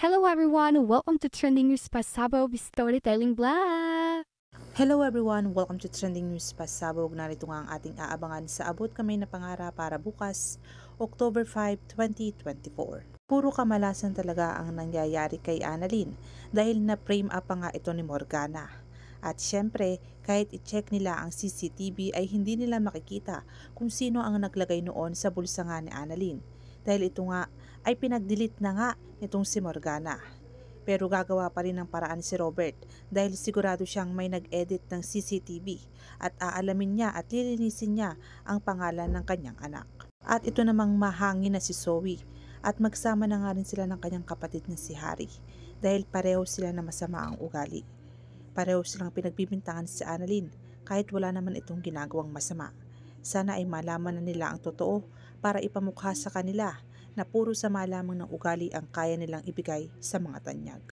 Hello everyone! Welcome to Trending News Pasabog Storytelling Blah! Hello everyone! Welcome to Trending News Pasabog. Narito nga ang ating aabangan sa abot kamay na pangarap para bukas, October 5, 2024. Puro kamalasan talaga ang nangyayari kay Annalyn dahil na-frame up nga ito ni Morgana. At syempre, kahit i-check nila ang CCTV ay hindi nila makikita kung sino ang naglagay noon sa bulsa nga ni Annalyn dahil ito nga ay pinag-delete na nga nitong si Morgana. Pero gagawa pa rin ng paraan si Robert dahil sigurado siyang may nag-edit ng CCTV at aalamin niya at lilinisin niya ang pangalan ng kanyang anak. At ito namang mahangin na si Zoe at magsama na nga rin sila ng kanyang kapatid na si Harry dahil pareho sila na masama ang ugali. Pareho silang pinagbibintangan si Annalyn kahit wala naman itong ginagawang masama. Sana ay malaman na nila ang totoo para ipamukha sa kanila na puro sama lamang ng ugali ang kaya nilang ibigay sa mga tanyag.